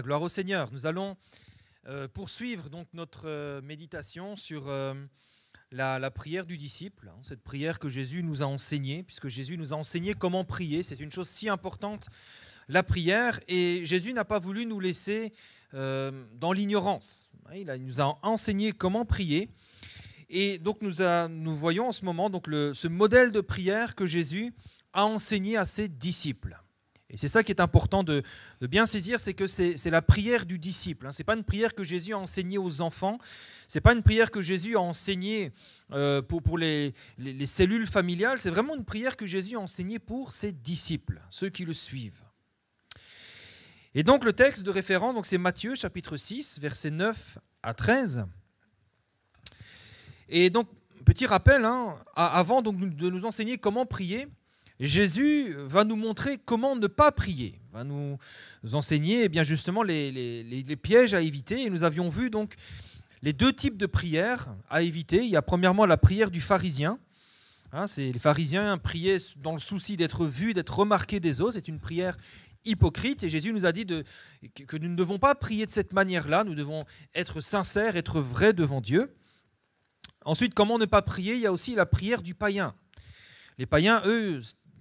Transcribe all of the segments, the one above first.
gloire au Seigneur. Nous allons euh, poursuivre donc notre euh, méditation sur euh, la, prière du disciple, hein, cette prière que Jésus nous a enseignée, puisque Jésus nous a enseigné comment prier. C'est une chose si importante, la prière, et Jésus n'a pas voulu nous laisser dans l'ignorance. Hein, il, nous a enseigné comment prier. Et donc nous, nous voyons en ce moment donc ce modèle de prière que Jésus a enseigné à ses disciples. Et c'est ça qui est important de, bien saisir, c'est que c'est la prière du disciple. Hein. Ce n'est pas une prière que Jésus a enseignée aux enfants, ce n'est pas une prière que Jésus a enseignée euh, pour, pour les, cellules familiales, c'est vraiment une prière que Jésus a enseignée pour ses disciples, ceux qui le suivent. Et donc le texte de référence, c'est Matthieu chapitre 6, versets 9 à 13. Et donc, petit rappel, hein, avant donc, de nous enseigner comment prier, Jésus va nous montrer comment ne pas prier, va nous enseigner eh bien justement les, pièges à éviter. Et nous avions vu donc les deux types de prières à éviter. Il y a premièrement la prière du pharisien. Hein, c'est les pharisiens priaient dans le souci d'être vus, d'être remarqués des autres. C'est une prière hypocrite. Et Jésus nous a dit de, que nous ne devons pas prier de cette manière-là. Nous devons être sincères, être vrais devant Dieu. Ensuite, comment ne pas prier Il y a aussi la prière du païen. Les païens, eux,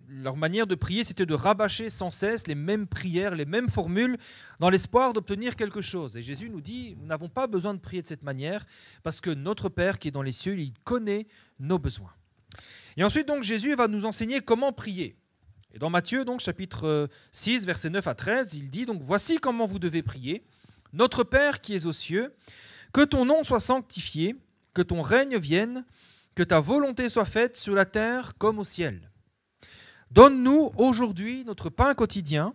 leur manière de prier, c'était de rabâcher sans cesse les mêmes prières, les mêmes formules, dans l'espoir d'obtenir quelque chose. Et Jésus nous dit, nous n'avons pas besoin de prier de cette manière, parce que notre Père qui est dans les cieux, il connaît nos besoins. Et ensuite, donc, Jésus va nous enseigner comment prier. Et dans Matthieu, donc, chapitre 6, versets 9 à 13, il dit, donc, voici comment vous devez prier. Notre Père qui est aux cieux, que ton nom soit sanctifié, que ton règne vienne, que ta volonté soit faite sur la terre comme au ciel. Donne-nous aujourd'hui notre pain quotidien.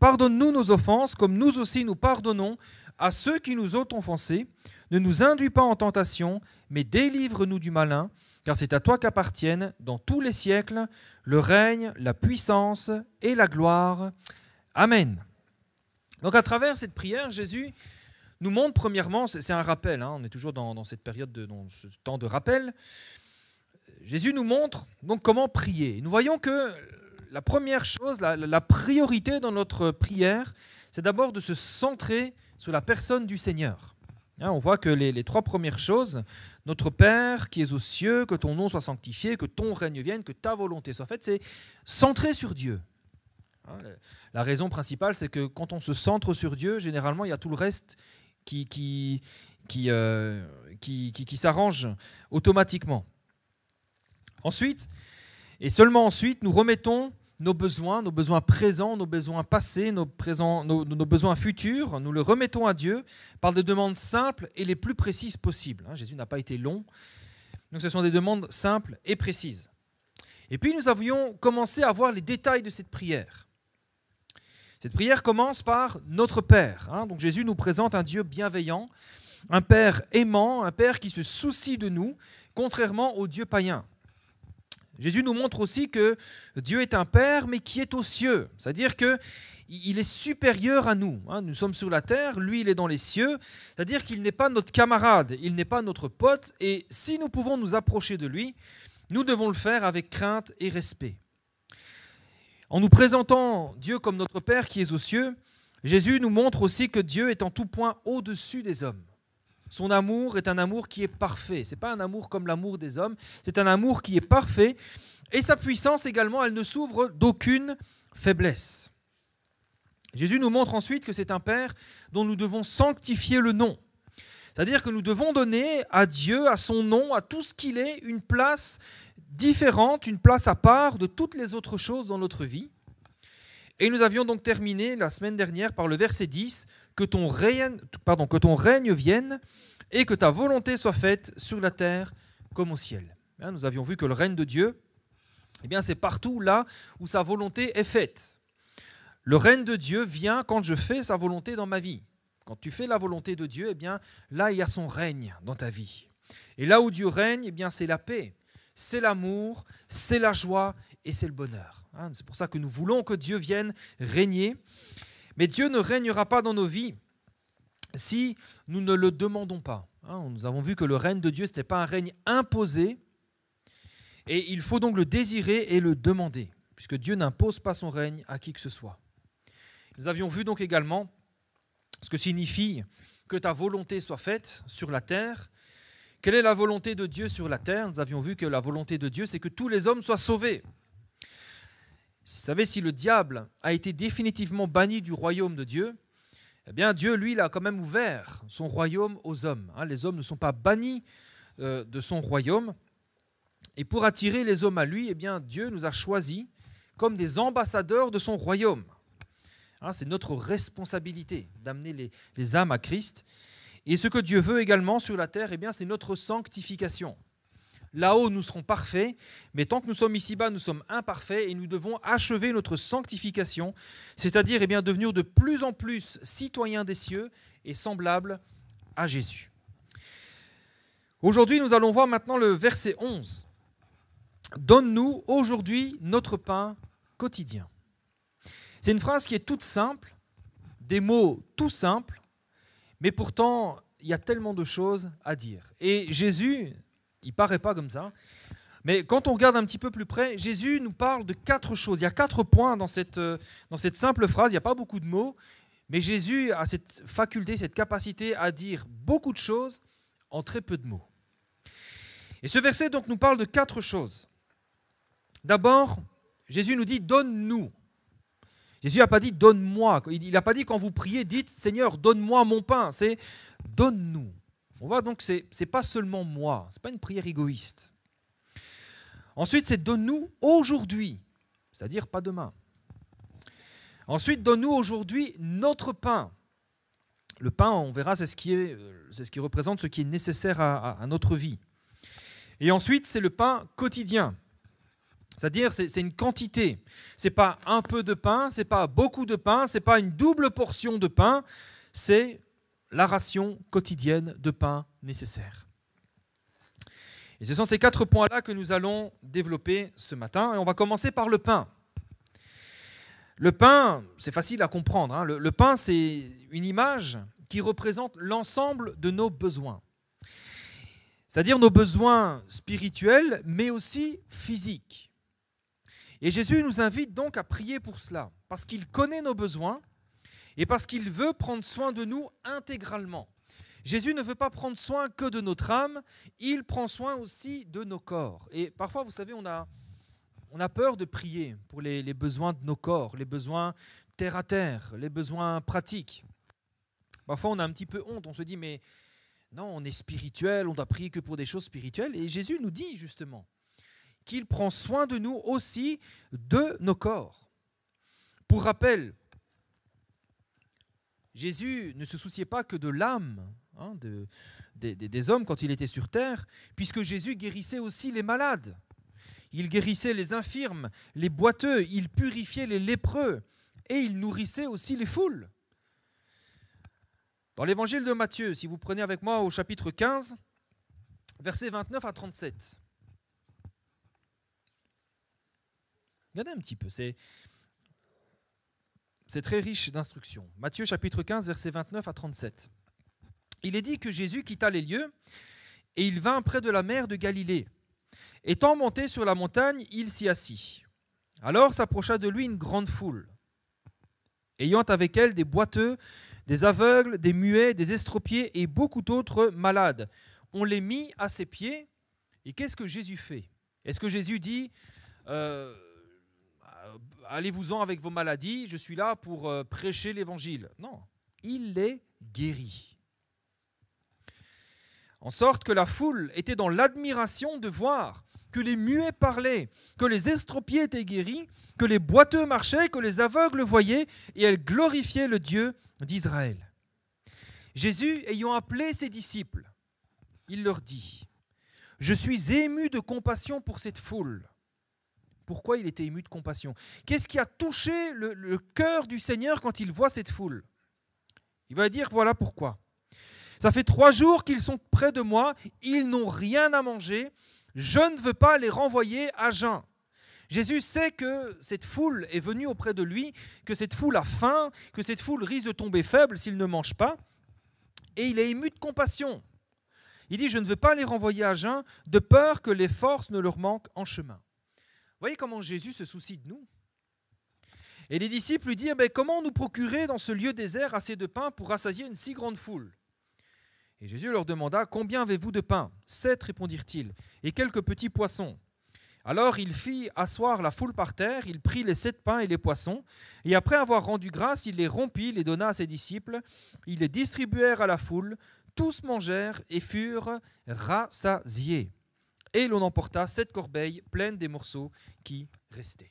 Pardonne-nous nos offenses, comme nous aussi nous pardonnons à ceux qui nous ont offensés. Ne nous induis pas en tentation, mais délivre-nous du malin, car c'est à toi qu'appartiennent, dans tous les siècles, le règne, la puissance et la gloire. Amen. Donc à travers cette prière, Jésus nous montre premièrement, c'est un rappel, hein, on est toujours dans, cette période, de, dans ce temps de rappel, Jésus nous montre donc comment prier. Nous voyons que la première chose, la, priorité dans notre prière, c'est d'abord de se centrer sur la personne du Seigneur. Hein, on voit que les, trois premières choses, notre Père qui est aux cieux, que ton nom soit sanctifié, que ton règne vienne, que ta volonté soit faite, c'est centrer sur Dieu. Hein, la raison principale, c'est que quand on se centre sur Dieu, généralement, il y a tout le reste qui, qui, qui euh, s'arrange automatiquement. Ensuite, et seulement ensuite, nous remettons nos besoins, nos besoins présents, nos besoins passés, nos, besoins futurs, nous le remettons à Dieu par des demandes simples et les plus précises possibles. Hein. Jésus n'a pas été long, donc ce sont des demandes simples et précises. Et puis nous avions commencé à voir les détails de cette prière. Cette prière commence par Notre Père. Hein. Donc Jésus nous présente un Dieu bienveillant, un Père aimant, un Père qui se soucie de nous, contrairement au Dieu païen. Jésus nous montre aussi que Dieu est un Père, mais qui est aux cieux. C'est-à-dire qu'il est supérieur à nous. Hein. Nous sommes sur la terre, lui, il est dans les cieux. C'est-à-dire qu'il n'est pas notre camarade, il n'est pas notre pote. Et si nous pouvons nous approcher de lui, nous devons le faire avec crainte et respect. En nous présentant Dieu comme notre Père qui est aux cieux, Jésus nous montre aussi que Dieu est en tout point au-dessus des hommes. Son amour est un amour qui est parfait. ce n'est pas un amour comme l'amour des hommes, c'est un amour qui est parfait. Et sa puissance également, elle ne s'ouvre d'aucune faiblesse. Jésus nous montre ensuite que c'est un Père dont nous devons sanctifier le nom. C'est-à-dire que nous devons donner à Dieu, à son nom, à tout ce qu'il est, une place différente, une place à part de toutes les autres choses dans notre vie. Et nous avions donc terminé la semaine dernière par le verset 10, que ton règne, que ton règne vienne et que ta volonté soit faite sur la terre comme au ciel. Hein, nous avions vu que le règne de Dieu, eh bien, c'est partout là où sa volonté est faite. Le règne de Dieu vient quand je fais sa volonté dans ma vie. Quand tu fais la volonté de Dieu, eh bien, là, il y a son règne dans ta vie. Et là où Dieu règne, eh bien, c'est la paix, c'est l'amour, c'est la joie et c'est le bonheur. Hein, c'est pour ça que nous voulons que Dieu vienne régner. Mais Dieu ne régnera pas dans nos vies si nous ne le demandons pas. Hein, nous avons vu que le règne de Dieu, ce n'était pas un règne imposé, et il faut donc le désirer et le demander, puisque Dieu n'impose pas son règne à qui que ce soit. Nous avions vu donc également ce que signifie que ta volonté soit faite sur la terre. Quelle est la volonté de Dieu sur la terre Nous avions vu que la volonté de Dieu, c'est que tous les hommes soient sauvés savez, si le diable a été définitivement banni du royaume de Dieu, eh bien Dieu, lui, a quand même ouvert son royaume aux hommes. Hein. Les hommes ne sont pas bannis euh, de son royaume. Et pour attirer les hommes à lui, eh bien Dieu nous a choisis comme des ambassadeurs de son royaume. Hein. C'est notre responsabilité d'amener les, âmes à Christ. Et ce que Dieu veut également sur la terre, eh bien, c'est notre sanctification. Là-haut, nous serons parfaits, mais tant que nous sommes ici-bas, nous sommes imparfaits et nous devons achever notre sanctification, c'est-à-dire et eh bien, devenir de plus en plus citoyens des cieux et semblables à Jésus. Aujourd'hui, nous allons voir maintenant le verset 11. Donne-nous aujourd'hui notre pain quotidien. C'est une phrase qui est toute simple, des mots tout simples, mais pourtant, il y a tellement de choses à dire. Et Jésus, il paraît pas comme ça. Mais quand on regarde un petit peu plus près, Jésus nous parle de quatre choses. Il y a quatre points dans cette, euh, dans cette simple phrase, il n'y a pas beaucoup de mots, mais Jésus a cette faculté, cette capacité à dire beaucoup de choses en très peu de mots. Et ce verset donc nous parle de quatre choses. D'abord, Jésus nous dit donne-nous. Jésus n'a pas dit donne-moi. Il n'a pas dit quand vous priez, dites Seigneur, donne-moi mon pain. C'est donne-nous. On voit donc que ce n'est pas seulement moi, ce n'est pas une prière égoïste. Ensuite, c'est donne-nous aujourd'hui, c'est-à-dire pas demain. Ensuite, donne-nous aujourd'hui notre pain. Le pain, on verra, c'est ce, qui est, euh, c'est ce qui représente ce qui est nécessaire à, notre vie. Et ensuite, c'est le pain quotidien. C'est-à-dire, c'est, une quantité. Ce n'est pas un peu de pain, ce n'est pas beaucoup de pain, ce n'est pas une double portion de pain, c'est la ration quotidienne de pain nécessaire. Et ce sont ces quatre points-là que nous allons développer ce matin. Et on va commencer par le pain. Le pain, c'est facile à comprendre. Hein. Le, le pain, c'est une image qui représente l'ensemble de nos besoins. C'est-à-dire nos besoins spirituels, mais aussi physiques. Et Jésus nous invite donc à prier pour cela, parce qu'il connaît nos besoins et parce qu'il veut prendre soin de nous intégralement. Jésus ne veut pas prendre soin que de notre âme, il prend soin aussi de nos corps. Et parfois, vous savez, on a, on a peur de prier pour les, besoins de nos corps, les besoins terre à terre, les besoins pratiques. Parfois, on a un petit peu honte, on se dit, mais non, on est spirituel, on doit prier que pour des choses spirituelles. Et Jésus nous dit justement qu'il prend soin de nous aussi, de nos corps. Pour rappel, Jésus ne se souciait pas que de l'âme hein, de, des, des hommes quand il était sur terre, puisque Jésus guérissait aussi les malades. Il guérissait les infirmes, les boiteux, il purifiait les lépreux, et il nourrissait aussi les foules. Dans l'évangile de Matthieu, si vous prenez avec moi au chapitre 15, versets 29 à 37. Regardez un petit peu, c'est c'est très riche d'instructions. Matthieu chapitre 15, versets 29 à 37. Il est dit que Jésus quitta les lieux et il vint près de la mer de Galilée. Étant monté sur la montagne, il s'y assit. Alors s'approcha de lui une grande foule, ayant avec elle des boiteux, des aveugles, des muets, des estropiés et beaucoup d'autres malades. On les mit à ses pieds. Et qu'est-ce que Jésus fait Est-ce que Jésus dit euh, allez-vous-en avec vos maladies, je suis là pour euh, prêcher l'évangile. Non, il est guéri. En sorte que la foule était dans l'admiration de voir que les muets parlaient, que les estropiés étaient guéris, que les boiteux marchaient, que les aveugles voyaient, et elle glorifiait le Dieu d'Israël. Jésus, ayant appelé ses disciples, il leur dit, Je suis ému de compassion pour cette foule pourquoi il était ému de compassion Qu'est-ce qui a touché le, cœur du Seigneur quand il voit cette foule Il va dire, voilà pourquoi. Ça fait trois jours qu'ils sont près de moi, ils n'ont rien à manger, je ne veux pas les renvoyer à jeun. Jésus sait que cette foule est venue auprès de lui, que cette foule a faim, que cette foule risque de tomber faible s'il ne mange pas, et il est ému de compassion. Il dit, je ne veux pas les renvoyer à jeun, de peur que les forces ne leur manquent en chemin voyez comment Jésus se soucie de nous. Et les disciples lui dirent eh :« ben, comment nous procurer dans ce lieu désert assez de pain pour rassasier une si grande foule Et Jésus leur demanda, combien avez-vous de pain Sept, répondirent-ils, et quelques petits poissons. Alors il fit asseoir la foule par terre, il prit les sept pains et les poissons, et après avoir rendu grâce, il les rompit, les donna à ses disciples, ils les distribuèrent à la foule, tous mangèrent et furent rassasiés et l'on emporta cette corbeille pleine des morceaux qui restaient.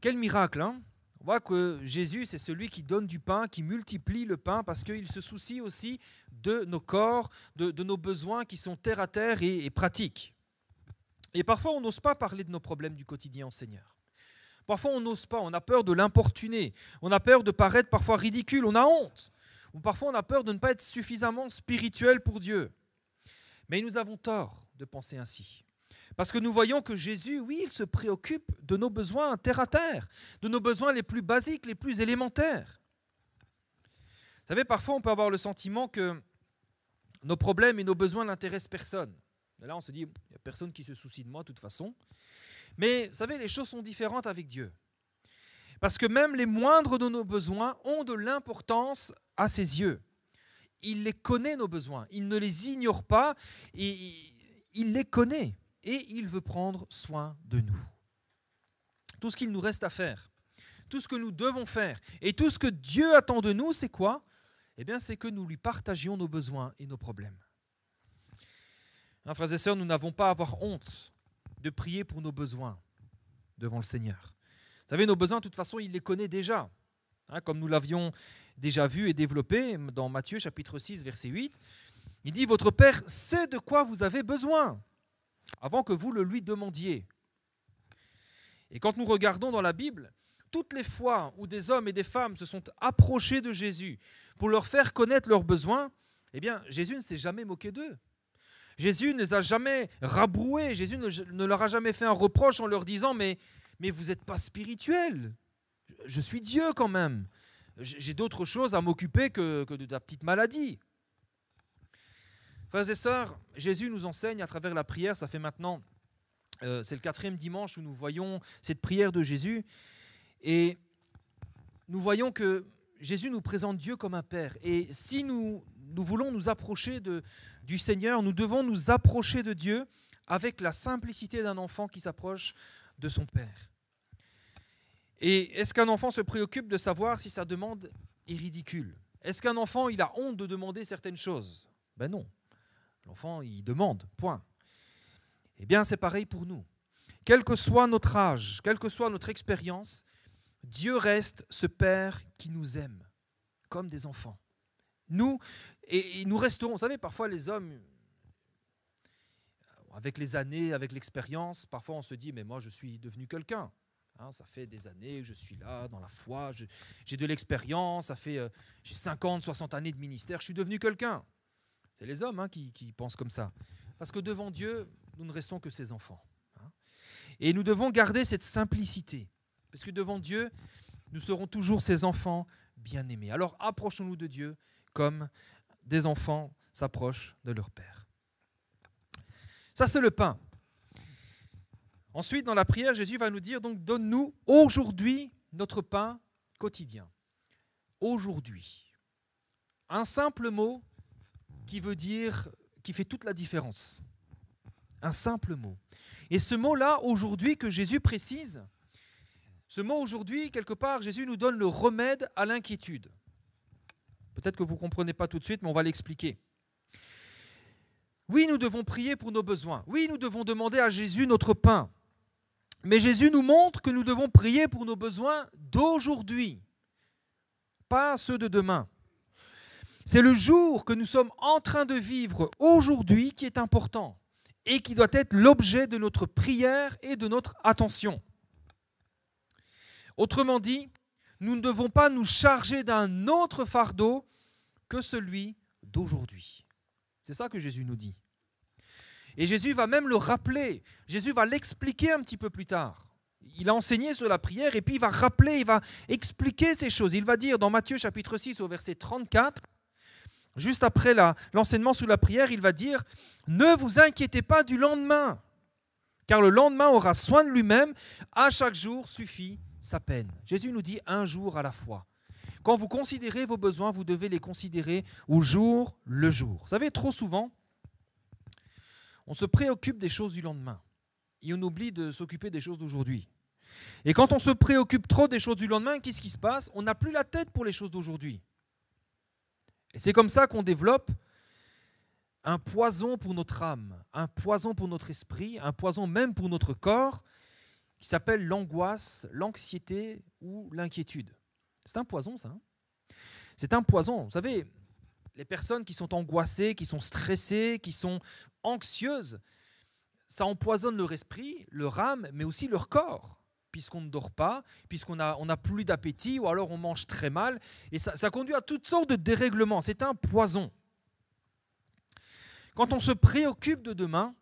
Quel miracle, hein on voit que Jésus, c'est celui qui donne du pain, qui multiplie le pain, parce qu'il se soucie aussi de nos corps, de, nos besoins qui sont terre à terre et, pratiques. Et parfois, on n'ose pas parler de nos problèmes du quotidien au Seigneur. Parfois, on n'ose pas, on a peur de l'importuner, on a peur de paraître parfois ridicule, on a honte, ou parfois on a peur de ne pas être suffisamment spirituel pour Dieu. Mais nous avons tort de penser ainsi. Parce que nous voyons que Jésus, oui, il se préoccupe de nos besoins terre à terre, de nos besoins les plus basiques, les plus élémentaires. Vous savez, parfois on peut avoir le sentiment que nos problèmes et nos besoins n'intéressent personne. là, on se dit, il n'y a personne qui se soucie de moi de toute façon. Mais vous savez, les choses sont différentes avec Dieu. Parce que même les moindres de nos besoins ont de l'importance à ses yeux il les connaît, nos besoins. Il ne les ignore pas, et il les connaît et il veut prendre soin de nous. Tout ce qu'il nous reste à faire, tout ce que nous devons faire et tout ce que Dieu attend de nous, c'est quoi Eh bien, c'est que nous lui partagions nos besoins et nos problèmes. un hein, frères et sœurs, nous n'avons pas à avoir honte de prier pour nos besoins devant le Seigneur. Vous savez, nos besoins, de toute façon, il les connaît déjà. Hein, comme nous l'avions déjà vu et développé dans Matthieu chapitre 6, verset 8. Il dit, Votre Père sait de quoi vous avez besoin avant que vous le lui demandiez. Et quand nous regardons dans la Bible, toutes les fois où des hommes et des femmes se sont approchés de Jésus pour leur faire connaître leurs besoins, eh bien, Jésus ne s'est jamais moqué d'eux. Jésus ne les a jamais rabroués, Jésus ne, leur a jamais fait un reproche en leur disant Mais, mais vous n'êtes pas spirituels, je suis Dieu quand même. J'ai d'autres choses à m'occuper que, de ta petite maladie. Frères et sœurs, Jésus nous enseigne à travers la prière, ça fait maintenant, euh, c'est le quatrième dimanche où nous voyons cette prière de Jésus, et nous voyons que Jésus nous présente Dieu comme un Père. Et si nous, nous voulons nous approcher de, du Seigneur, nous devons nous approcher de Dieu avec la simplicité d'un enfant qui s'approche de son Père. Et est-ce qu'un enfant se préoccupe de savoir si sa demande est ridicule Est-ce qu'un enfant, il a honte de demander certaines choses Ben non. L'enfant, il demande, point. Eh bien, c'est pareil pour nous. Quel que soit notre âge, quelle que soit notre expérience, Dieu reste ce Père qui nous aime, comme des enfants. Nous, et nous resterons, vous savez, parfois les hommes, avec les années, avec l'expérience, parfois on se dit, mais moi je suis devenu quelqu'un. Hein, ça fait des années que je suis là, dans la foi, j'ai de l'expérience, ça fait euh, j'ai 50, 60 années de ministère, je suis devenu quelqu'un. C'est les hommes hein, qui, pensent comme ça. Parce que devant Dieu, nous ne restons que ses enfants. Hein. Et nous devons garder cette simplicité. Parce que devant Dieu, nous serons toujours ses enfants bien-aimés. Alors approchons-nous de Dieu comme des enfants s'approchent de leur Père. Ça, c'est le pain. Ensuite, dans la prière, Jésus va nous dire, donc, donne-nous aujourd'hui notre pain quotidien. Aujourd'hui. Un simple mot qui veut dire, qui fait toute la différence. Un simple mot. Et ce mot-là, aujourd'hui, que Jésus précise, ce mot aujourd'hui, quelque part, Jésus nous donne le remède à l'inquiétude. Peut-être que vous ne comprenez pas tout de suite, mais on va l'expliquer. Oui, nous devons prier pour nos besoins. Oui, nous devons demander à Jésus notre pain. Mais Jésus nous montre que nous devons prier pour nos besoins d'aujourd'hui, pas ceux de demain. C'est le jour que nous sommes en train de vivre aujourd'hui qui est important et qui doit être l'objet de notre prière et de notre attention. Autrement dit, nous ne devons pas nous charger d'un autre fardeau que celui d'aujourd'hui. C'est ça que Jésus nous dit. Et Jésus va même le rappeler. Jésus va l'expliquer un petit peu plus tard. Il a enseigné sur la prière et puis il va rappeler, il va expliquer ces choses. Il va dire dans Matthieu chapitre 6 au verset 34, juste après l'enseignement sur la prière, il va dire, ne vous inquiétez pas du lendemain, car le lendemain aura soin de lui-même, à chaque jour suffit sa peine. Jésus nous dit un jour à la fois. Quand vous considérez vos besoins, vous devez les considérer au jour le jour. Vous savez, trop souvent, on se préoccupe des choses du lendemain et on oublie de s'occuper des choses d'aujourd'hui. Et quand on se préoccupe trop des choses du lendemain, qu'est-ce qui se passe On n'a plus la tête pour les choses d'aujourd'hui. Et c'est comme ça qu'on développe un poison pour notre âme, un poison pour notre esprit, un poison même pour notre corps, qui s'appelle l'angoisse, l'anxiété ou l'inquiétude. C'est un poison, ça. Hein. c'est un poison. Vous savez, les personnes qui sont angoissées, qui sont stressées, qui sont anxieuses, ça empoisonne leur esprit, leur âme, mais aussi leur corps, puisqu'on ne dort pas, puisqu'on n'a on a plus d'appétit, ou alors on mange très mal, et ça, ça conduit à toutes sortes de dérèglements. C'est un poison. Quand on se préoccupe de demain,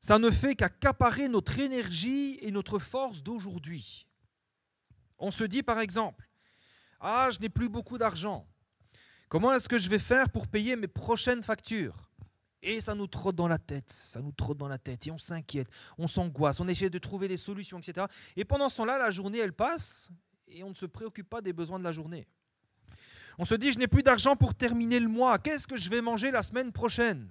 ça ne fait qu'accaparer notre énergie et notre force d'aujourd'hui. On se dit par exemple, ah, je n'ai plus beaucoup d'argent, Comment est-ce que je vais faire pour payer mes prochaines factures et ça nous trotte dans la tête, ça nous trotte dans la tête, et on s'inquiète, on s'angoisse, on essaie de trouver des solutions, etc. Et pendant ce temps-là, la journée, elle passe, et on ne se préoccupe pas des besoins de la journée. On se dit, je n'ai plus d'argent pour terminer le mois, qu'est-ce que je vais manger la semaine prochaine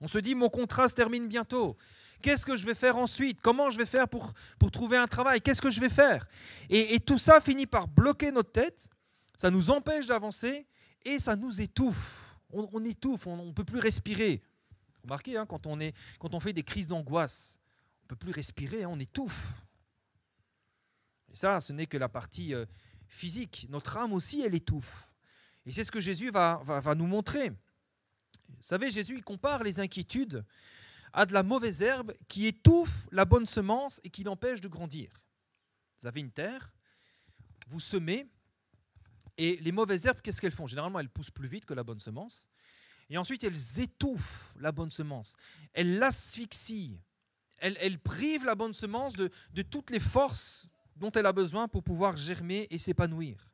On se dit, mon contrat se termine bientôt, qu'est-ce que je vais faire ensuite Comment je vais faire pour, pour trouver un travail Qu'est-ce que je vais faire et, et tout ça finit par bloquer notre tête, ça nous empêche d'avancer et ça nous étouffe. On, étouffe, on ne peut plus respirer. Remarquez, hein, quand, on fait des crises d'angoisse, on ne peut plus respirer, hein, on étouffe. Et ça, ce n'est que la partie euh, physique. Notre âme aussi, elle étouffe. Et c'est ce que Jésus va, nous montrer. Vous savez, Jésus il compare les inquiétudes à de la mauvaise herbe qui étouffe la bonne semence et qui l'empêche de grandir. Vous avez une terre, vous semez, et les mauvaises herbes, qu'est-ce qu'elles font Généralement, elles poussent plus vite que la bonne semence. Et ensuite, elles étouffent la bonne semence. Elles l'asphyxient. Elles, privent la bonne semence de, de toutes les forces dont elle a besoin pour pouvoir germer et s'épanouir.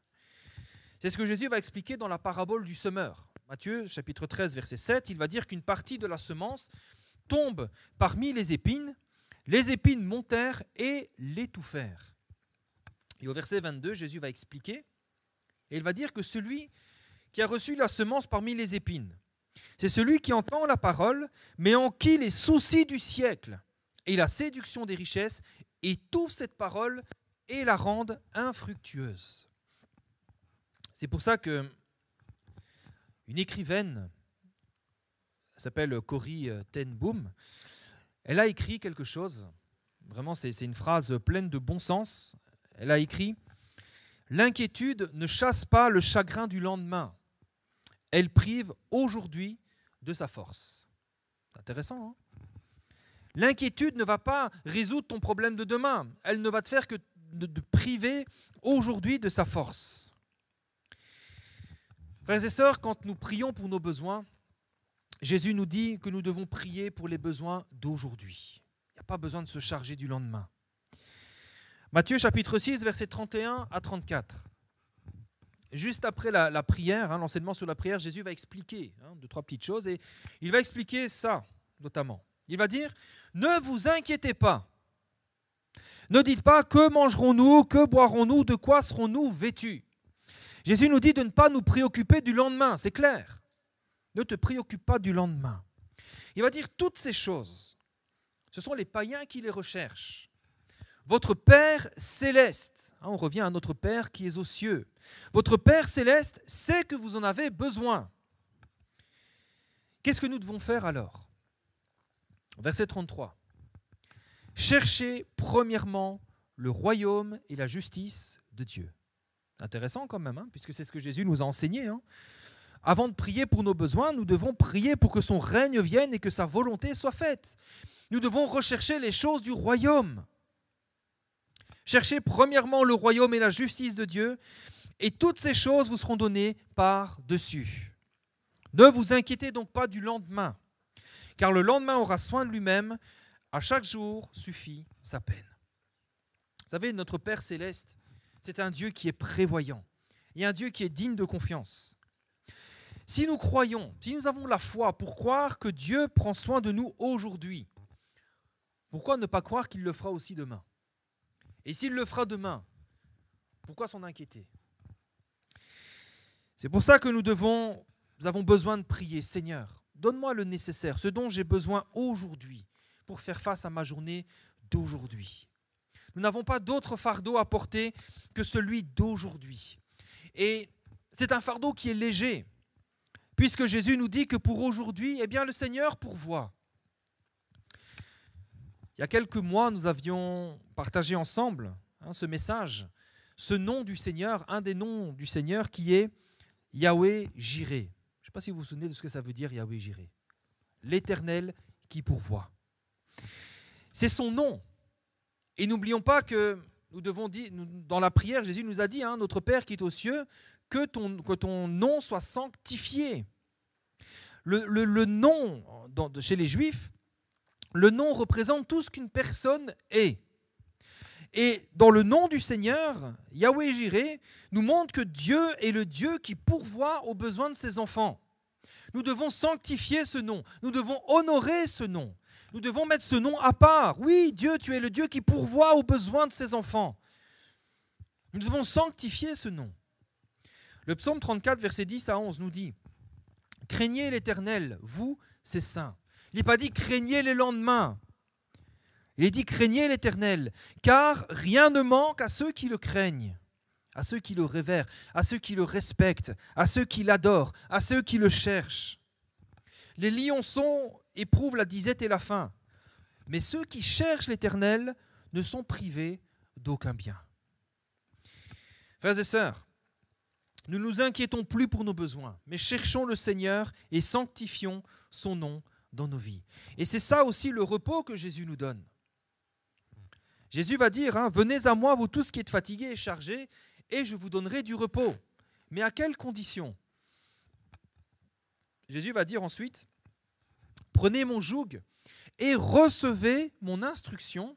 C'est ce que Jésus va expliquer dans la parabole du semeur. Matthieu chapitre 13 verset 7, il va dire qu'une partie de la semence tombe parmi les épines, les épines montèrent et l'étouffèrent. Et au verset 22, Jésus va expliquer et il va dire que celui qui a reçu la semence parmi les épines, c'est celui qui entend la parole, mais en qui les soucis du siècle et la séduction des richesses étouffent cette parole et la rendent infructueuse. C'est pour ça que une écrivaine s'appelle Corrie euh, Ten Boom. Elle a écrit quelque chose. Vraiment, c'est une phrase pleine de bon sens. Elle a écrit L'inquiétude ne chasse pas le chagrin du lendemain. Elle prive aujourd'hui de sa force. C'est intéressant, hein L'inquiétude ne va pas résoudre ton problème de demain. Elle ne va te faire que de, priver aujourd'hui de sa force. Frères et sœurs, quand nous prions pour nos besoins, Jésus nous dit que nous devons prier pour les besoins d'aujourd'hui. Il n'y a pas besoin de se charger du lendemain. Matthieu chapitre 6, versets 31 à 34. Juste après la, prière, hein, l'enseignement sur la prière, Jésus va expliquer hein, deux, trois petites choses, et il va expliquer ça notamment. Il va dire, ne vous inquiétez pas. Ne dites pas, que mangerons-nous, que boirons-nous, de quoi serons-nous vêtus Jésus nous dit de ne pas nous préoccuper du lendemain, c'est clair. Ne te préoccupe pas du lendemain. Il va dire toutes ces choses. Ce sont les païens qui les recherchent votre Père céleste, hein, on revient à notre Père qui est aux cieux, votre Père céleste sait que vous en avez besoin. Qu'est-ce que nous devons faire alors Verset 33. Cherchez premièrement le royaume et la justice de Dieu. Intéressant quand même, hein, puisque c'est ce que Jésus nous a enseigné. Hein. Avant de prier pour nos besoins, nous devons prier pour que son règne vienne et que sa volonté soit faite. Nous devons rechercher les choses du royaume. Cherchez premièrement le royaume et la justice de Dieu, et toutes ces choses vous seront données par-dessus. Ne vous inquiétez donc pas du lendemain, car le lendemain aura soin de lui-même. À chaque jour suffit sa peine. Vous savez, notre Père céleste, c'est un Dieu qui est prévoyant et un Dieu qui est digne de confiance. Si nous croyons, si nous avons la foi pour croire que Dieu prend soin de nous aujourd'hui, pourquoi ne pas croire qu'il le fera aussi demain et s'il le fera demain, pourquoi s'en inquiéter C'est pour ça que nous devons, nous avons besoin de prier, Seigneur, donne-moi le nécessaire, ce dont j'ai besoin aujourd'hui pour faire face à ma journée d'aujourd'hui. Nous n'avons pas d'autre fardeau à porter que celui d'aujourd'hui. Et c'est un fardeau qui est léger, puisque Jésus nous dit que pour aujourd'hui, eh bien le Seigneur pourvoit. Il y a quelques mois, nous avions partagé ensemble hein, ce message, ce nom du Seigneur, un des noms du Seigneur qui est Yahweh Jireh. Je ne sais pas si vous vous souvenez de ce que ça veut dire Yahweh Jireh. L'Éternel qui pourvoit. C'est son nom. Et n'oublions pas que nous devons dire, dans la prière, Jésus nous a dit, hein, notre Père qui est aux cieux, que ton, ton nom soit sanctifié. Le, nom de, chez les Juifs, le nom représente tout ce qu'une personne est. Et dans le nom du Seigneur, Yahweh Jireh nous montre que Dieu est le Dieu qui pourvoit aux besoins de ses enfants. Nous devons sanctifier ce nom, nous devons honorer ce nom, nous devons mettre ce nom à part. Oui, Dieu, tu es le Dieu qui pourvoit aux besoins de ses enfants. Nous devons sanctifier ce nom. Le psaume 34, verset 10 à 11 nous dit, Craignez l'Éternel, vous, ses saints, il n'est pas dit craignez les lendemains. Il est dit craignez l'Éternel, car rien ne manque à ceux qui le craignent, à ceux qui le révèrent, à ceux qui le respectent, à ceux qui l'adorent, à ceux qui le cherchent. Les lions sont, éprouvent la disette et la faim, mais ceux qui cherchent l'Éternel ne sont privés d'aucun bien. Frères et sœurs, ne nous inquiétons plus pour nos besoins, mais cherchons le Seigneur et sanctifions son nom dans nos vies. Et c'est ça aussi le repos que Jésus nous donne. Jésus va dire, hein, venez à moi, vous tous qui êtes fatigués et chargés, et je vous donnerai du repos. Mais à quelles conditions Jésus va dire ensuite, prenez mon joug et recevez mon instruction,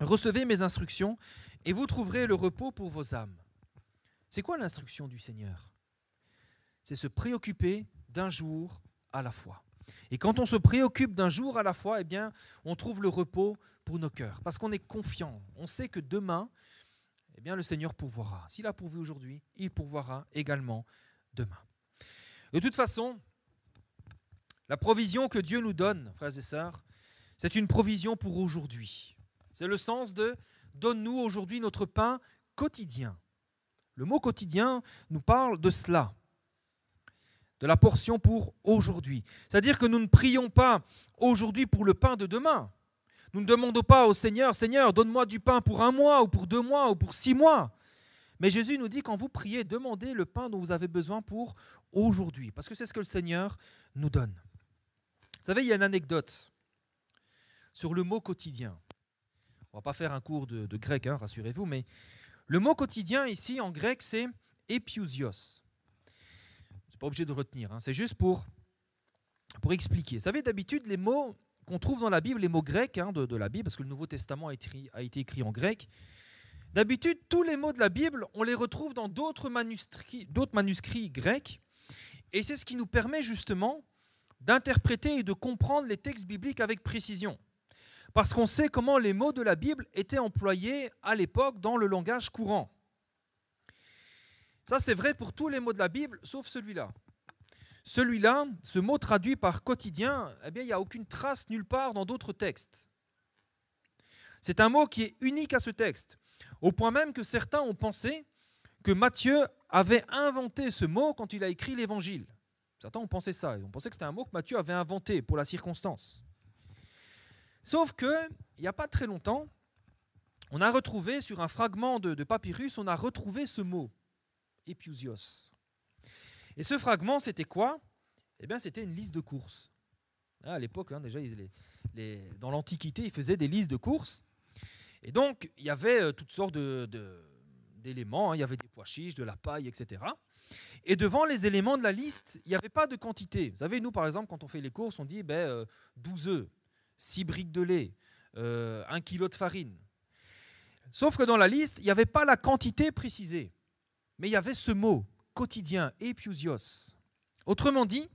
recevez mes instructions, et vous trouverez le repos pour vos âmes. C'est quoi l'instruction du Seigneur C'est se préoccuper d'un jour à la fois. Et quand on se préoccupe d'un jour à la fois, eh bien, on trouve le repos pour nos cœurs, parce qu'on est confiant. On sait que demain, eh bien, le Seigneur pourvoira. S'il a pourvu aujourd'hui, il pourvoira également demain. De toute façon, la provision que Dieu nous donne, frères et sœurs, c'est une provision pour aujourd'hui. C'est le sens de donne-nous aujourd'hui notre pain quotidien. Le mot quotidien nous parle de cela de la portion pour aujourd'hui. C'est-à-dire que nous ne prions pas aujourd'hui pour le pain de demain. Nous ne demandons pas au Seigneur, Seigneur, donne-moi du pain pour un mois ou pour deux mois ou pour six mois. Mais Jésus nous dit, quand vous priez, demandez le pain dont vous avez besoin pour aujourd'hui, parce que c'est ce que le Seigneur nous donne. Vous savez, il y a une anecdote sur le mot quotidien. On ne va pas faire un cours de, grec, hein, rassurez-vous, mais le mot quotidien ici en grec, c'est epiousios pas obligé de retenir. Hein. C'est juste pour, pour expliquer. Vous savez, d'habitude, les mots qu'on trouve dans la Bible, les mots grecs hein, de, la Bible, parce que le Nouveau Testament a, été, a été écrit en grec, d'habitude, tous les mots de la Bible, on les retrouve dans d'autres manuscrits, d'autres manuscrits grecs. Et c'est ce qui nous permet justement d'interpréter et de comprendre les textes bibliques avec précision. Parce qu'on sait comment les mots de la Bible étaient employés à l'époque dans le langage courant. Ça, c'est vrai pour tous les mots de la Bible, sauf celui-là. Celui-là, ce mot traduit par quotidien, eh bien, il n'y a aucune trace nulle part dans d'autres textes. C'est un mot qui est unique à ce texte, au point même que certains ont pensé que Matthieu avait inventé ce mot quand il a écrit l'Évangile. Certains ont pensé ça, ils ont pensé que c'était un mot que Matthieu avait inventé pour la circonstance. Sauf que, il n'y a pas très longtemps, on a retrouvé sur un fragment de, de papyrus, on a retrouvé ce mot. Et ce fragment, c'était quoi Eh bien, c'était une liste de courses. Ah, à l'époque, hein, déjà, dans l'Antiquité, ils faisaient des listes de courses. Et donc, il y avait euh, toutes sortes d'éléments. Hein. Il y avait des pois chiches, de la paille, etc. Et devant les éléments de la liste, il n'y avait pas de quantité. Vous savez, nous, par exemple, quand on fait les courses, on dit 12 ben, euh, œufs, 6 briques de lait, 1 euh, kg de farine. Sauf que dans la liste, il n'y avait pas la quantité précisée mais il y avait ce mot quotidien, epiousios. Autrement dit,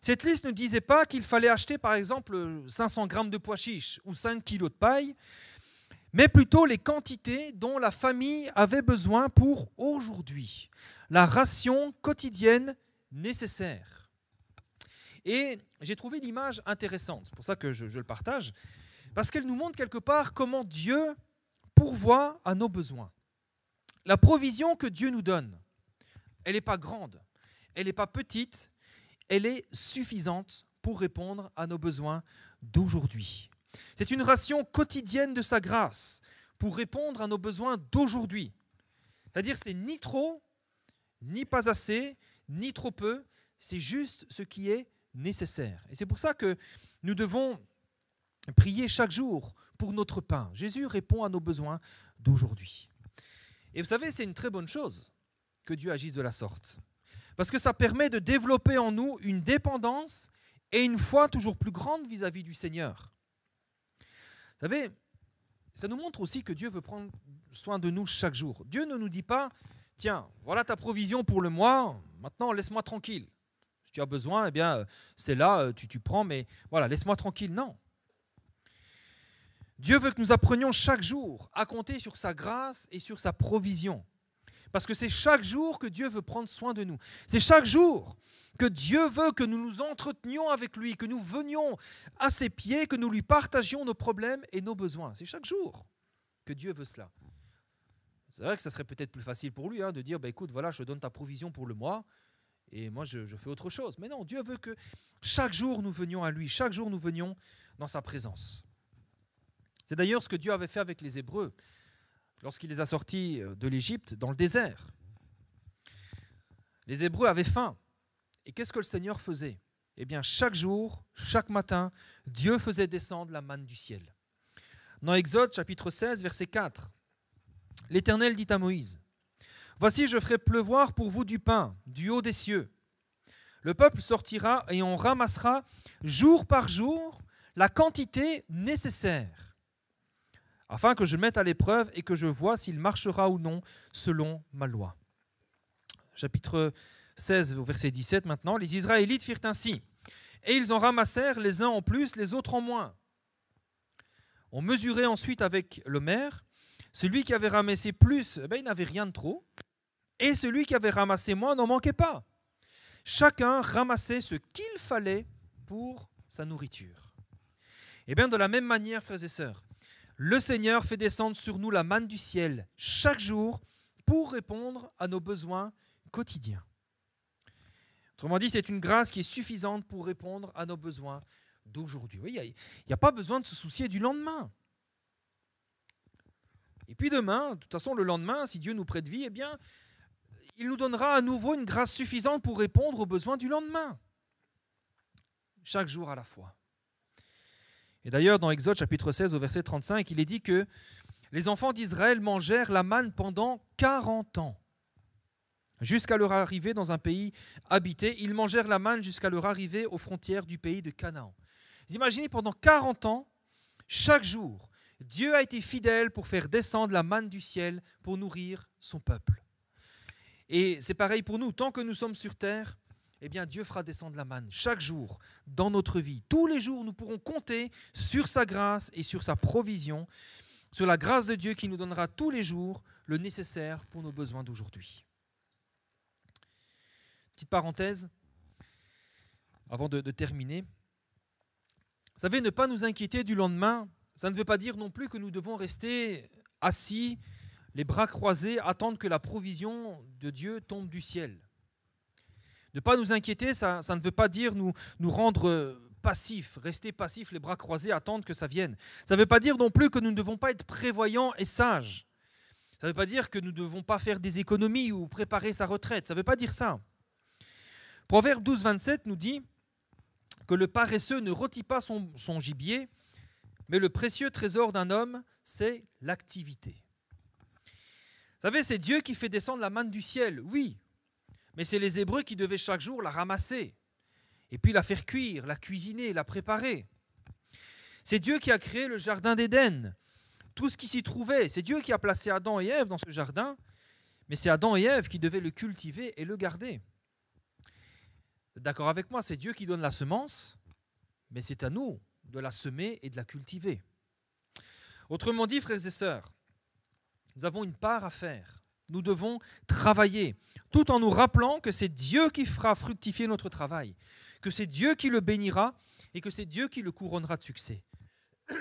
cette liste ne disait pas qu'il fallait acheter par exemple 500 grammes de pois chiches ou 5 kilos de paille, mais plutôt les quantités dont la famille avait besoin pour aujourd'hui, la ration quotidienne nécessaire. Et j'ai trouvé l'image intéressante, c'est pour ça que je le partage, parce qu'elle nous montre quelque part comment Dieu pourvoit à nos besoins. La provision que Dieu nous donne, elle n'est pas grande, elle n'est pas petite, elle est suffisante pour répondre à nos besoins d'aujourd'hui. C'est une ration quotidienne de sa grâce pour répondre à nos besoins d'aujourd'hui. C'est-à-dire c'est ni trop, ni pas assez, ni trop peu, c'est juste ce qui est nécessaire. Et c'est pour ça que nous devons prier chaque jour pour notre pain. Jésus répond à nos besoins d'aujourd'hui. Et vous savez, c'est une très bonne chose que Dieu agisse de la sorte. Parce que ça permet de développer en nous une dépendance et une foi toujours plus grande vis-à-vis du Seigneur. Vous savez, ça nous montre aussi que Dieu veut prendre soin de nous chaque jour. Dieu ne nous dit pas, tiens, voilà ta provision pour le mois, maintenant laisse-moi tranquille. Si tu as besoin, eh bien, euh, c'est là, euh, tu, tu prends, mais voilà, laisse-moi tranquille. Non. Dieu veut que nous apprenions chaque jour à compter sur sa grâce et sur sa provision. Parce que c'est chaque jour que Dieu veut prendre soin de nous. C'est chaque jour que Dieu veut que nous nous entretenions avec lui, que nous venions à ses pieds, que nous lui partagions nos problèmes et nos besoins. C'est chaque jour que Dieu veut cela. C'est vrai que ça serait peut-être plus facile pour lui hein, de dire, bah, écoute, voilà, je te donne ta provision pour le mois et moi je fais autre chose. Mais non, Dieu veut que chaque jour nous venions à lui, chaque jour nous venions dans sa présence. C'est d'ailleurs ce que Dieu avait fait avec les Hébreux lorsqu'il les a sortis euh, de l'Égypte dans le désert. Les Hébreux avaient faim. Et qu'est-ce que le Seigneur faisait Eh bien, chaque jour, chaque matin, Dieu faisait descendre la manne du ciel. Dans Exode chapitre 16, verset 4, l'Éternel dit à Moïse, Voici, je ferai pleuvoir pour vous du pain du haut des cieux. Le peuple sortira et on ramassera jour par jour la quantité nécessaire afin que je mette à l'épreuve et que je vois s'il marchera ou non selon ma loi. Chapitre 16, verset 17 maintenant. Les Israélites firent ainsi, et ils en ramassèrent les uns en plus, les autres en moins. On mesurait ensuite avec le maire. Celui qui avait ramassé plus, eh ben, il n'avait rien de trop. Et celui qui avait ramassé moins n'en manquait pas. Chacun ramassait ce qu'il fallait pour sa nourriture. Et eh bien de la même manière, frères et sœurs, le Seigneur fait descendre sur nous la manne du ciel chaque jour pour répondre à nos besoins quotidiens. Autrement dit, c'est une grâce qui est suffisante pour répondre à nos besoins d'aujourd'hui. Il n'y a, pas besoin de se soucier du lendemain. Et puis demain, de toute façon, le lendemain, si Dieu nous prête vie, eh bien, il nous donnera à nouveau une grâce suffisante pour répondre aux besoins du lendemain. Chaque jour à la fois. Et d'ailleurs, dans Exode chapitre 16 au verset 35, il est dit que les enfants d'Israël mangèrent la manne pendant 40 ans. Jusqu'à leur arrivée dans un pays habité, ils mangèrent la manne jusqu'à leur arrivée aux frontières du pays de Canaan. imaginez, pendant 40 ans, chaque jour, Dieu a été fidèle pour faire descendre la manne du ciel pour nourrir son peuple. Et c'est pareil pour nous, tant que nous sommes sur terre, eh bien Dieu fera descendre la manne chaque jour dans notre vie. Tous les jours, nous pourrons compter sur sa grâce et sur sa provision, sur la grâce de Dieu qui nous donnera tous les jours le nécessaire pour nos besoins d'aujourd'hui. Petite parenthèse, avant de, de, terminer. Vous savez, ne pas nous inquiéter du lendemain, ça ne veut pas dire non plus que nous devons rester assis, les bras croisés, attendre que la provision de Dieu tombe du ciel. Ne pas nous inquiéter, ça, ne veut pas dire nous, nous rendre euh, passifs, rester passifs, les bras croisés, attendre que ça vienne. Ça ne veut pas dire non plus que nous ne devons pas être prévoyants et sages. Ça ne veut pas dire que nous ne devons pas faire des économies ou préparer sa retraite. Ça ne veut pas dire ça. Proverbe 12, 27 nous dit que le paresseux ne rôtit pas son, son gibier, mais le précieux trésor d'un homme, c'est l'activité. Vous savez, c'est Dieu qui fait descendre la manne du ciel, oui, mais c'est les Hébreux qui devaient chaque jour la ramasser, et puis la faire cuire, la cuisiner, la préparer. C'est Dieu qui a créé le jardin d'Éden, tout ce qui s'y trouvait. C'est Dieu qui a placé Adam et Ève dans ce jardin, mais c'est Adam et Ève qui devaient le cultiver et le garder. D'accord avec moi, c'est Dieu qui donne la semence, mais c'est à nous de la semer et de la cultiver. Autrement dit, frères et sœurs, nous avons une part à faire nous devons travailler, tout en nous rappelant que c'est Dieu qui fera fructifier notre travail, que c'est Dieu qui le bénira et que c'est Dieu qui le couronnera de succès.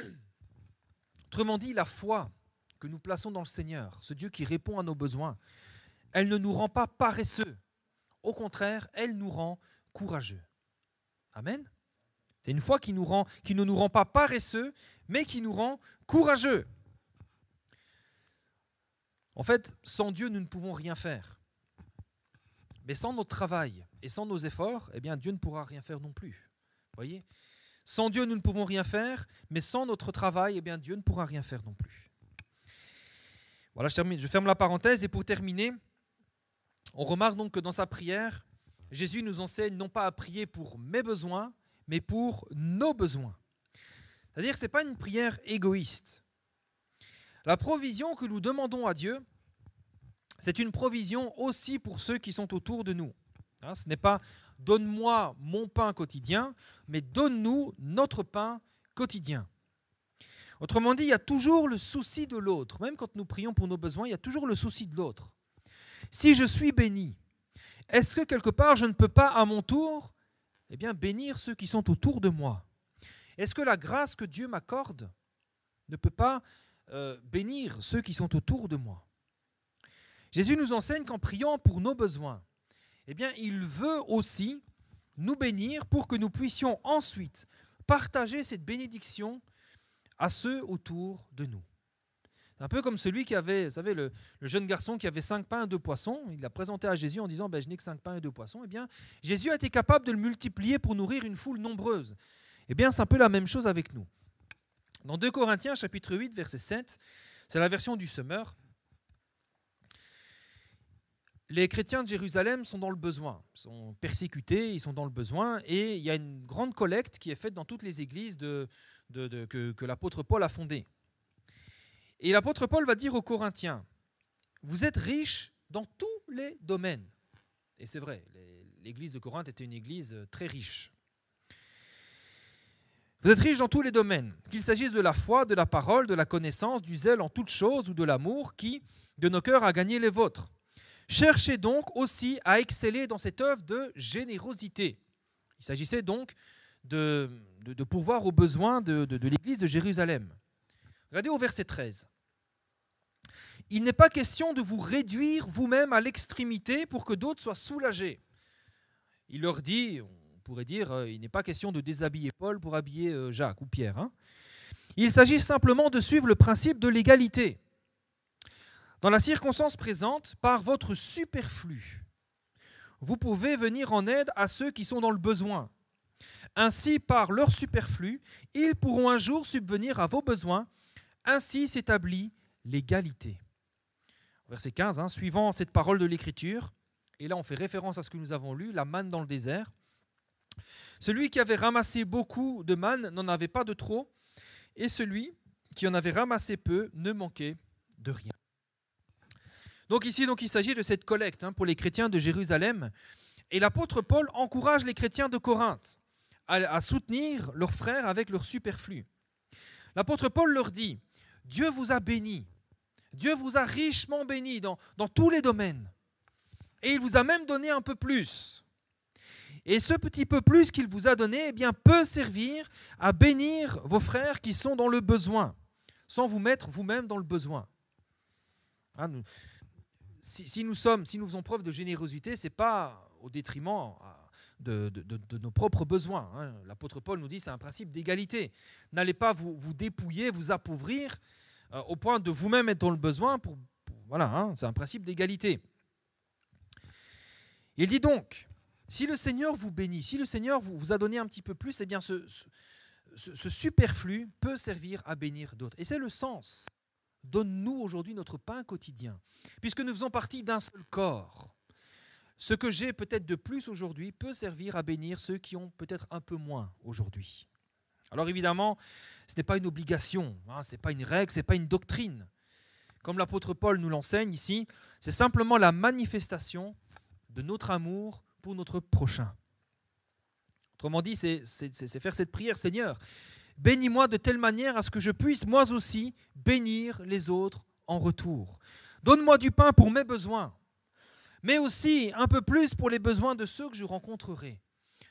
Autrement dit, la foi que nous plaçons dans le Seigneur, ce Dieu qui répond à nos besoins, elle ne nous rend pas paresseux. Au contraire, elle nous rend courageux. Amen. C'est une foi qui, nous rend, qui ne nous rend pas paresseux, mais qui nous rend courageux. En fait, sans Dieu, nous ne pouvons rien faire. Mais sans notre travail et sans nos efforts, eh bien, Dieu ne pourra rien faire non plus. Voyez Sans Dieu, nous ne pouvons rien faire, mais sans notre travail, eh bien, Dieu ne pourra rien faire non plus. Voilà, je, termine, je ferme la parenthèse et pour terminer, on remarque donc que dans sa prière, Jésus nous enseigne non pas à prier pour mes besoins, mais pour nos besoins. C'est-à-dire que ce n'est pas une prière égoïste. La provision que nous demandons à Dieu, c'est une provision aussi pour ceux qui sont autour de nous. Hein, ce n'est pas donne-moi mon pain quotidien, mais donne-nous notre pain quotidien. Autrement dit, il y a toujours le souci de l'autre. Même quand nous prions pour nos besoins, il y a toujours le souci de l'autre. Si je suis béni, est-ce que quelque part je ne peux pas à mon tour eh bien, bénir ceux qui sont autour de moi Est-ce que la grâce que Dieu m'accorde ne peut pas euh, bénir ceux qui sont autour de moi. Jésus nous enseigne qu'en priant pour nos besoins, eh bien, il veut aussi nous bénir pour que nous puissions ensuite partager cette bénédiction à ceux autour de nous. C'est Un peu comme celui qui avait, vous savez, le, jeune garçon qui avait cinq pains et deux poissons, il l'a présenté à Jésus en disant, ben, je n'ai que cinq pains et deux poissons. Eh bien, Jésus a été capable de le multiplier pour nourrir une foule nombreuse. Eh bien, c'est un peu la même chose avec nous. Dans 2 Corinthiens chapitre 8 verset 7, c'est la version du semeur. Les chrétiens de Jérusalem sont dans le besoin, sont persécutés, ils sont dans le besoin, et il y a une grande collecte qui est faite dans toutes les églises que, que l'apôtre Paul a fondées. Et l'apôtre Paul va dire aux Corinthiens, vous êtes riches dans tous les domaines. Et c'est vrai, l'Église de Corinthe était une Église très riche. Vous êtes riches dans tous les domaines, qu'il s'agisse de la foi, de la parole, de la connaissance, du zèle en toutes choses ou de l'amour qui, de nos cœurs, a gagné les vôtres. Cherchez donc aussi à exceller dans cette œuvre de générosité. Il s'agissait donc de, de, pouvoir aux besoins de, de l'Église de Jérusalem. Regardez au verset 13. Il n'est pas question de vous réduire vous-même à l'extrémité pour que d'autres soient soulagés. Il leur dit, pourrait dire euh, il n'est pas question de déshabiller Paul pour habiller euh, Jacques ou Pierre. Hein. il s'agit simplement de suivre le principe de l'égalité. Dans la circonstance présente, par votre superflu, vous pouvez venir en aide à ceux qui sont dans le besoin. Ainsi, par leur superflu, ils pourront un jour subvenir à vos besoins. Ainsi s'établit l'égalité. Verset 15, hein. suivant cette parole de l'Écriture, et là on fait référence à ce que nous avons lu, la manne dans le désert. Celui qui avait ramassé beaucoup de manne n'en avait pas de trop, et celui qui en avait ramassé peu ne manquait de rien. Donc ici, donc, il s'agit de cette collecte hein, pour les chrétiens de Jérusalem. Et l'apôtre Paul encourage les chrétiens de Corinthe à, soutenir leurs frères avec leur superflu. L'apôtre Paul leur dit, Dieu vous a bénis, Dieu vous a richement bénis dans, dans tous les domaines, et il vous a même donné un peu plus. Et ce petit peu plus qu'il vous a donné eh bien, peut servir à bénir vos frères qui sont dans le besoin, sans vous mettre vous-même dans le besoin. Ah, si, nous sommes, si nous faisons preuve de générosité, ce n'est pas au détriment ah, de, nos propres besoins. Hein. L'apôtre Paul nous dit que c'est un principe d'égalité. N'allez pas vous, vous, dépouiller, vous appauvrir euh, au point de vous-même être dans le besoin. voilà, hein, c'est un principe d'égalité. Il dit donc, si le Seigneur vous bénit, si le Seigneur vous, a donné un petit peu plus, eh bien ce, superflu peut servir à bénir d'autres. Et c'est le sens. Donne-nous aujourd'hui notre pain quotidien, puisque nous faisons partie d'un seul corps. Ce que j'ai peut-être de plus aujourd'hui peut servir à bénir ceux qui ont peut-être un peu moins aujourd'hui. Alors évidemment, ce n'est pas une obligation, hein, ce n'est pas une règle, ce n'est pas une doctrine. Comme l'apôtre Paul nous l'enseigne ici, c'est simplement la manifestation de notre amour notre prochain. Autrement dit, c'est faire cette prière, Seigneur, bénis-moi de telle manière à ce que je puisse moi aussi bénir les autres en retour. Donne-moi du pain pour mes besoins, mais aussi un peu plus pour les besoins de ceux que je rencontrerai.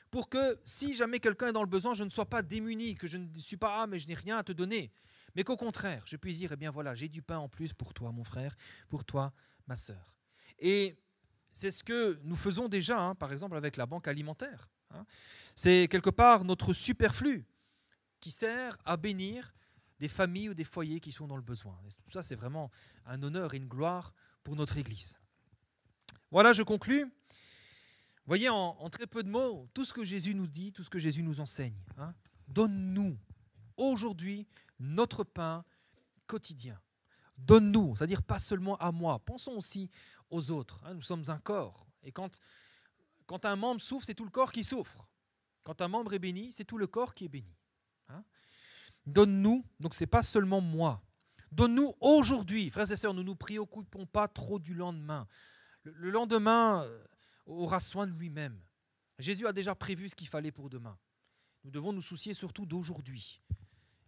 Pour que si jamais quelqu'un est dans le besoin, je ne sois pas démuni, que je ne suis pas ah mais je n'ai rien à te donner, mais qu'au contraire, je puisse dire eh bien voilà, j'ai du pain en plus pour toi mon frère, pour toi ma soeur Et c'est ce que nous faisons déjà, hein, par exemple, avec la banque alimentaire. Hein. C'est quelque part notre superflu qui sert à bénir des familles ou des foyers qui sont dans le besoin. tout ça, c'est vraiment un honneur et une gloire pour notre Église. Voilà, je conclue. Vous voyez, en, très peu de mots, tout ce que Jésus nous dit, tout ce que Jésus nous enseigne. Hein. Donne-nous aujourd'hui notre pain quotidien. Donne-nous, c'est-à-dire pas seulement à moi. Pensons aussi aux autres. Hein, nous sommes un corps. Et quand, quand un membre souffre, c'est tout le corps qui souffre. Quand un membre est béni, c'est tout le corps qui est béni. Hein. Donne-nous, donc ce n'est pas seulement moi, donne-nous aujourd'hui, frères et sœurs, nous ne nous préoccupons pas trop du lendemain. Le, le lendemain euh, aura soin de lui-même. Jésus a déjà prévu ce qu'il fallait pour demain. Nous devons nous soucier surtout d'aujourd'hui.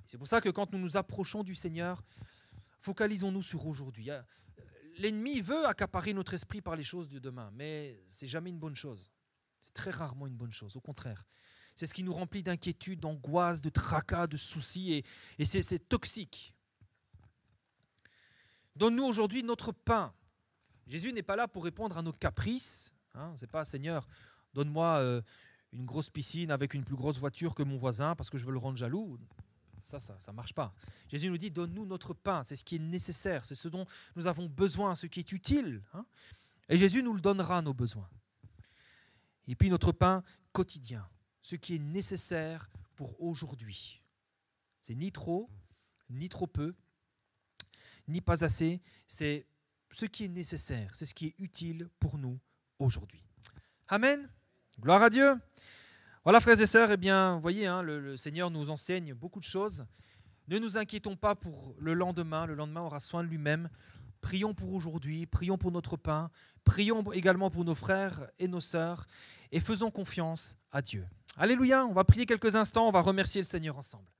C'est pour ça que quand nous nous approchons du Seigneur, focalisons-nous sur aujourd'hui. Ah, l'ennemi veut accaparer notre esprit par les choses du demain, mais c'est jamais une bonne chose. C'est très rarement une bonne chose, au contraire. C'est ce qui nous remplit d'inquiétude, d'angoisse, de tracas, de soucis, et, c'est toxique. Donne-nous aujourd'hui notre pain. Jésus n'est pas là pour répondre à nos caprices. Hein, ce n'est pas Seigneur, donne-moi euh, une grosse piscine avec une plus grosse voiture que mon voisin parce que je veux le rendre jaloux ça, ça, ça marche pas. Jésus nous dit, donne-nous notre pain, c'est ce qui est nécessaire, c'est ce dont nous avons besoin, ce qui est utile. Hein. et Jésus nous le donnera, nos besoins. Et puis notre pain quotidien, ce qui est nécessaire pour aujourd'hui. C'est ni trop, ni trop peu, ni pas assez, c'est ce qui est nécessaire, c'est ce qui est utile pour nous aujourd'hui. Amen. Gloire à Dieu. Voilà, frères et sœurs, eh bien, vous voyez, hein, le, le, Seigneur nous enseigne beaucoup de choses. Ne nous inquiétons pas pour le lendemain. Le lendemain aura soin de lui-même. Prions pour aujourd'hui, prions pour notre pain, prions également pour nos frères et nos sœurs, et faisons confiance à Dieu. Alléluia, on va prier quelques instants, on va remercier le Seigneur ensemble.